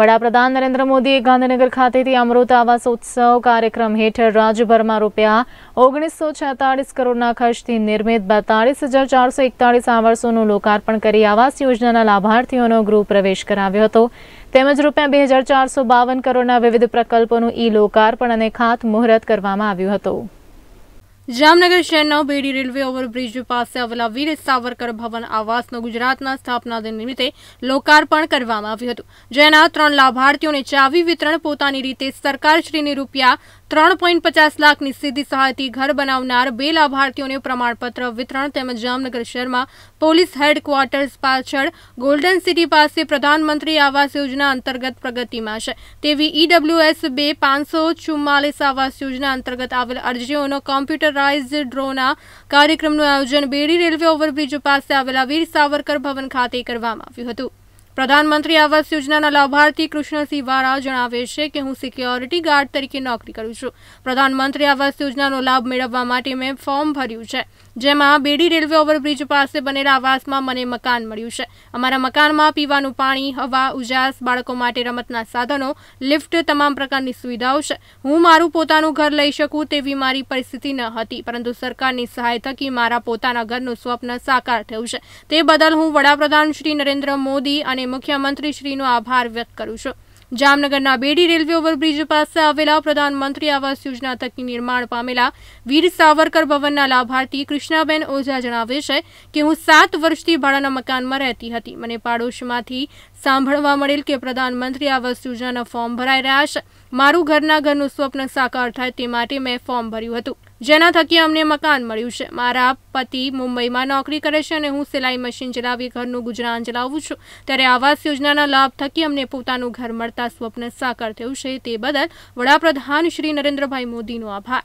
વડાપ્રધાન નરેન્દ્ર મોદીએ ગાંધીનગર ખાતેથી અમૃત આવાસ ઉત્સવ કાર્યક્રમ હેઠળ રાજ્યભરમાં રૂપિયા ઓગણીસો છેતાળીસ કરોડના ખર્ચથી નિર્મિત બેતાળીસ હજાર ચારસો એકતાળીસ આવાસોનું લોકાર્પણ કરી આવાસ યોજનાના લાભાર્થીઓનો ગૃહ પ્રવેશ કરાવ્યો હતો તેમજ રૂપિયા બે હજાર ચારસો બાવન કરોડના વિવિધ પ્રકલ્પોનું ઈ લોકાર્પણ અને ખાતમુહૂર્ત કરવામાં આવ્યું હતું જામનગર શહેરના બેડી રેલવે ઓવરબ્રિજ પાસે આવેલા વીર સાવરકર ભવન આવાસનો ગુજરાતના સ્થાપના દિન નિમિત્તે લોકાર્પણ કરવામાં આવ્યું હતું જેના ત્રણ લાભાર્થીઓને ચાવી વિતરણ પોતાની રીતે સરકારશ્રીને રૂપિયા ત્રણ પોઈન્ટ પચાસ લાખની સીધી સહાયથી ઘર બનાવનાર બે લાભાર્થીઓને પ્રમાણપત્ર વિતરણ તેમજ જામનગર શહેરમાં પોલીસ હેડક્વાર્ટર્સ પાછળ ગોલ્ડન સિટી પાસે પ્રધાનમંત્રી આવાસ યોજના અંતર્ગત પ્રગતિમાં છે તેવી ઈડબ્લ્યુએસ બે પાંચસો ચુમ્માલીસ આવાસ યોજના અંતર્ગત આવેલ અરજીઓનો કોમ્પ્યુટરાઇઝ ડ્રોના કાર્યક્રમનું આયોજન બેડી રેલવે ઓવરબ્રિજ પાસે આવેલા વીર સાવરકર ભવન ખાતે કરવામાં આવ્યું હતું પ્રધાનમંત્રી આવાસ યોજનાના લાભાર્થી કૃષ્ણસિંહ વાળા જણાવે છે કે હું સિક્યોરિટી ગાર્ડ તરીકે નોકરી કરું છું પ્રધાનમંત્રી આવાસ યોજનાનો લાભ મેળવવા માટે મેં ફોર્મ ભર્યું છે જેમાં બેડી રેલવે ઓવરબ્રિજ પાસે બનેલા આવાસમાં મને મકાન મળ્યું છે અમારા મકાનમાં પીવાનું પાણી હવા ઉજાસ બાળકો માટે રમતના સાધનો લિફ્ટ તમામ પ્રકારની સુવિધાઓ છે હું મારું પોતાનું ઘર લઈ શકું તેવી મારી પરિસ્થિતિ ન હતી પરંતુ સરકારની સહાય થકી મારા પોતાના ઘરનું સ્વપ્ન સાકાર થયું છે તે બદલ હું વડાપ્રધાન શ્રી નરેન્દ્ર મોદી અને અને મુખ્યમંત્રીશ્રીનો આભાર વ્યક્ત કરું છું જામનગરના બેડી રેલવે ઓવરબ્રિજ પાસે આવેલા પ્રધાનમંત્રી આવાસ યોજના તકી નિર્માણ પામેલા વીર સાવરકર ભવનના લાભાર્થી કૃષ્ણાબેન ઓઝા જણાવે છે કે હું સાત વર્ષથી ભાડાના મકાનમાં રહેતી હતી મને પાડોશમાંથી સાંભળવા મળેલ કે પ્રધાનમંત્રી આવાસ યોજનાના ફોર્મ ભરાઈ રહ્યા છે મારું ઘરના ઘરનું સ્વપ્ન સાકાર થાય તે માટે મેં ફોર્મ ભર્યું હતું જેના થકી અમને મકાન મળ્યું છે મારા પતિ મુંબઈમાં નોકરી કરે છે અને હું સિલાઈ મશીન ચલાવી ઘરનું ગુજરાન ચલાવું છું ત્યારે આવાસ યોજનાના લાભ થકી અમને પોતાનું ઘર મળતા સ્વપ્ન સાકાર થયું છે તે બદલ વડાપ્રધાન શ્રી નરેન્દ્રભાઈ મોદીનો આભાર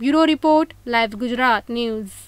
bureau report live Gujarat news